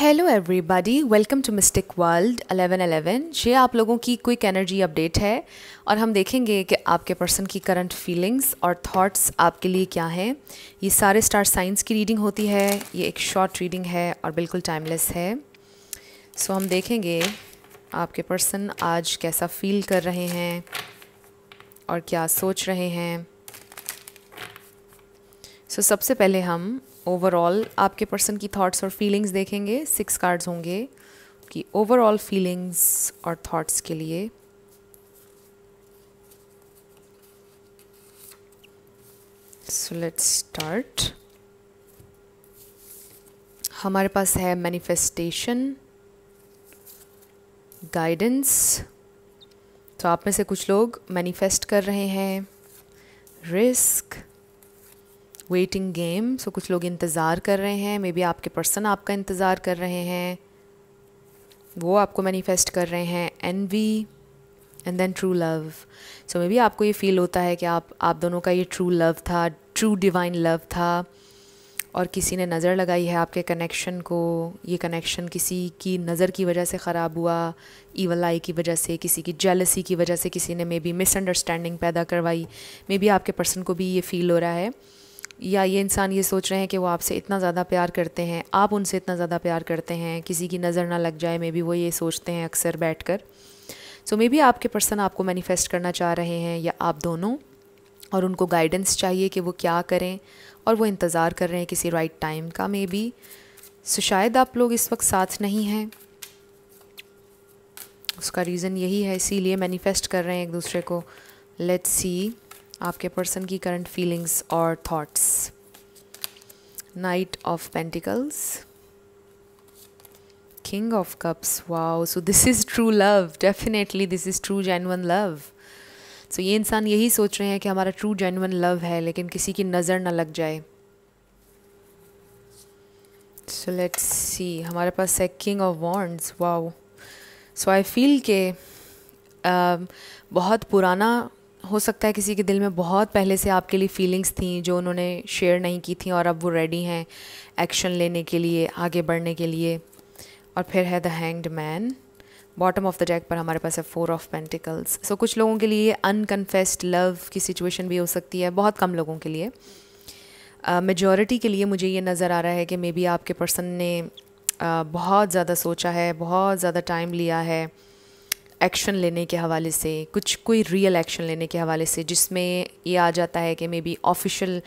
hello everybody welcome to mystic world 1111 ये आप लोगों की क्विक एनर्जी अपडेट है और हम देखेंगे कि आपके पर्सन की करंट फीलिंग्स और थॉट्स आपके लिए क्या हैं ये सारे स्टार साइंस की रीडिंग होती है ये एक शॉर्ट रीडिंग है और बिल्कुल टाइमलेस है सो हम देखेंगे आपके पर्सन आज कैसा फील कर रहे हैं और क्या सोच रहे हैं सो सबसे पहले हम ओवरऑल आपके पर्सन की थॉट्स और फीलिंग्स देखेंगे सिक्स कार्ड्स होंगे कि ओवरऑल फीलिंग्स और थॉट्स के लिए सो लेट्स स्टार्ट हमारे पास है मैनिफेस्टेशन गाइडेंस तो आप में से कुछ लोग मैनिफेस्ट कर रहे हैं रिस्क वेटिंग गेम सो कुछ लोग इंतज़ार कर रहे हैं मे बी आपके पर्सन आपका इंतज़ार कर रहे हैं वो आपको मैनिफेस्ट कर रहे हैं envy and then true love so maybe आपको ये फील होता है कि आप आप दोनों का ये ट्रू लव था ट्रू डिवाइन लव था और किसी ने नज़र लगाई है आपके कनेक्शन को ये कनेक्शन किसी की नज़र की वजह से ख़राब हुआ ईवल आई की वजह से किसी की जेलसी की वजह से किसी ने मे बी मिसअंडरस्टैंडिंग पैदा करवाई मे बी आपके पर्सन को भी ये फ़ील हो रहा है या ये इंसान ये सोच रहे हैं कि वो आपसे इतना ज़्यादा प्यार करते हैं आप उनसे इतना ज़्यादा प्यार करते हैं किसी की नज़र ना लग जाए मे बी वो ये सोचते हैं अक्सर बैठ कर सो मे बी आपके पर्सन आपको मैनिफेस्ट करना चाह रहे हैं या आप दोनों और उनको गाइडेंस चाहिए कि वो क्या करें और वो इंतज़ार कर रहे हैं किसी राइट right टाइम का मे बी सो शायद आप लोग इस वक्त साथ नहीं हैं उसका रीज़न यही है इसीलिए मैनिफेस्ट कर रहे हैं एक दूसरे को लेट्स सी आपके पर्सन की करंट फीलिंग्स और thoughts knight of pentacles king of cups wow so this is true love definitely this is true genuine love so so, ये इंसान यही सोच रहे हैं कि हमारा ट्रू जेनवन लव है लेकिन किसी की नज़र ना लग जाए सो लेट्स सी हमारे पास है king of wands wow so I feel के uh, बहुत पुराना हो सकता है किसी के दिल में बहुत पहले से आपके लिए फीलिंग्स थी जो उन्होंने शेयर नहीं की थी और अब वो रेडी हैं एक्शन लेने के लिए आगे बढ़ने के लिए और फिर है the hanged man bottom of the deck पर हमारे पास है फोर ऑफ पेंटिकल्स सो कुछ लोगों के लिए अनकन्फेस्ड लव की सिचुएशन भी हो सकती है बहुत कम लोगों के लिए मेजॉरिटी uh, के लिए मुझे ये नज़र आ रहा है कि मे बी आपके पर्सन ने uh, बहुत ज़्यादा सोचा है बहुत ज़्यादा टाइम लिया है एक्शन लेने के हवाले से कुछ कोई रियल एक्शन लेने के हवाले से जिसमें ये आ जाता है कि मे बी ऑफिशियल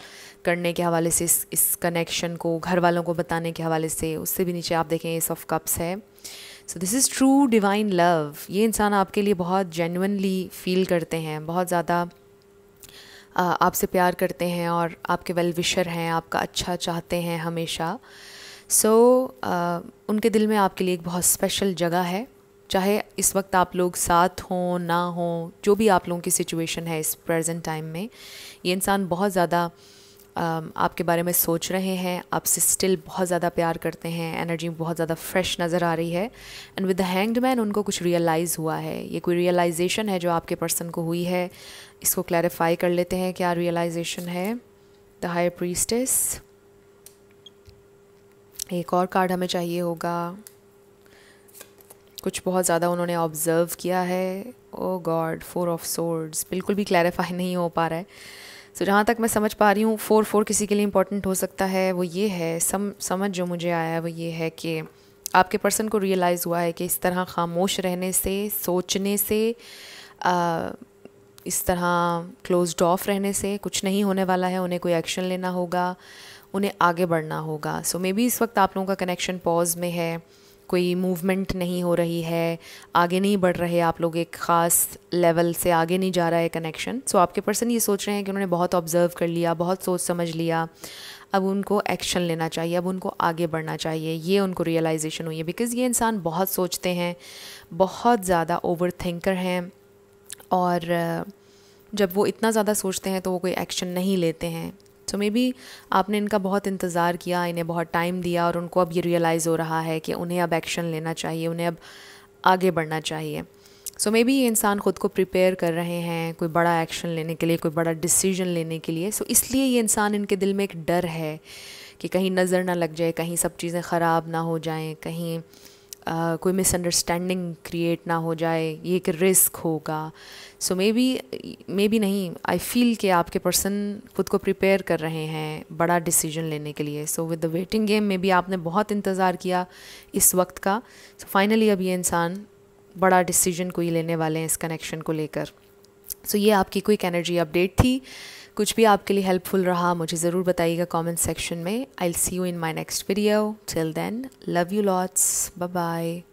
करने के हवाले से इस, इस कनेक्शन को घर वालों को बताने के हवाले से उससे भी नीचे आप देखें एस ऑफ कप्स है so this is true divine love ये इंसान आपके लिए बहुत जेनुनली फील करते हैं बहुत ज़्यादा आपसे प्यार करते हैं और आपके वेल विशर हैं आपका अच्छा चाहते हैं हमेशा सो so, uh, उनके दिल में आपके लिए एक बहुत स्पेशल जगह है चाहे इस वक्त आप लोग साथ हों ना हों जो भी आप लोगों की सिचुएशन है इस प्रेजेंट टाइम में ये इंसान बहुत ज़्यादा आपके बारे में सोच रहे हैं आपसे स्टिल बहुत ज़्यादा प्यार करते हैं एनर्जी बहुत ज़्यादा फ्रेश नज़र आ रही है and with the hanged man उनको कुछ रियलाइज़ हुआ है ये कोई रियलाइजेशन है जो आपके पर्सन को हुई है इसको क्लैरिफाई कर लेते हैं क्या रियलाइजेशन है द हायर प्रीस्टेस एक और कार्ड हमें चाहिए होगा कुछ बहुत ज़्यादा उन्होंने ऑब्ज़र्व किया है oh god four of swords बिल्कुल भी क्लैरिफाई नहीं हो पा रहा है सो so, जहाँ तक मैं समझ पा रही हूँ फोर फोर किसी के लिए इंपॉर्टेंट हो सकता है वो ये है सम समझ जो मुझे आया है वो ये है कि आपके पर्सन को रियलाइज़ हुआ है कि इस तरह खामोश रहने से सोचने से आ, इस तरह क्लोज ऑफ रहने से कुछ नहीं होने वाला है उन्हें कोई एक्शन लेना होगा उन्हें आगे बढ़ना होगा सो मे बी इस वक्त आप लोगों का कनेक्शन पॉज में है कोई मूवमेंट नहीं हो रही है आगे नहीं बढ़ रहे आप लोग एक ख़ास लेवल से आगे नहीं जा रहा है कनेक्शन सो so, आपके पर्सन ये सोच रहे हैं कि उन्होंने बहुत ऑब्जर्व कर लिया बहुत सोच समझ लिया अब उनको एक्शन लेना चाहिए अब उनको आगे बढ़ना चाहिए ये उनको रियलाइजेशन हुई है बिकॉज़ ये इंसान बहुत सोचते हैं बहुत ज़्यादा ओवर थिंकर हैं और जब वो इतना ज़्यादा सोचते हैं तो वो कोई एक्शन नहीं लेते हैं सो मे बी आपने इनका बहुत इंतज़ार किया इन्हें बहुत टाइम दिया और उनको अब ये रियलाइज़ हो रहा है कि उन्हें अब एक्शन लेना चाहिए उन्हें अब आगे बढ़ना चाहिए सो मे बी ये इंसान ख़ुद को प्रिपेयर कर रहे हैं कोई बड़ा एक्शन लेने के लिए कोई बड़ा डिसीजन लेने के लिए सो so, इसलिए ये इंसान इनके दिल में एक डर है कि कहीं नज़र ना लग जाए कहीं सब चीज़ें ख़राब ना हो जाएँ कहीं कोई मिसअंडरस्टैंडिंग क्रिएट ना हो जाए ये एक रिस्क होगा सो मे बी मे बी नहीं आई फील कि आपके पर्सन खुद को प्रिपेयर कर रहे हैं बड़ा डिसीजन लेने के लिए so with the waiting game मे भी आपने बहुत इंतज़ार किया इस वक्त का सो so, फाइनली अब ये इंसान बड़ा डिसीजन कोई लेने वाले हैं इस कनेक्शन को लेकर सो so, ये आपकी क्विक एनर्जी अपडेट थी कुछ भी आपके लिए हेल्पफुल रहा मुझे ज़रूर बताइएगा कमेंट सेक्शन में I see you in my next video till then love you lots bye bye